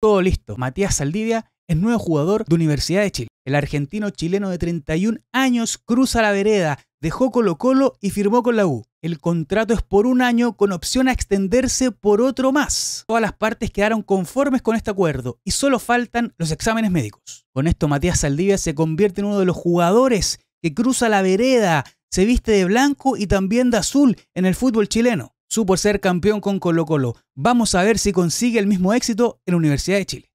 Todo listo. Matías Saldivia es nuevo jugador de Universidad de Chile. El argentino chileno de 31 años cruza la vereda, dejó Colo Colo y firmó con la U. El contrato es por un año con opción a extenderse por otro más. Todas las partes quedaron conformes con este acuerdo y solo faltan los exámenes médicos. Con esto Matías Saldivia se convierte en uno de los jugadores que cruza la vereda, se viste de blanco y también de azul en el fútbol chileno supo ser campeón con Colo Colo. Vamos a ver si consigue el mismo éxito en la Universidad de Chile.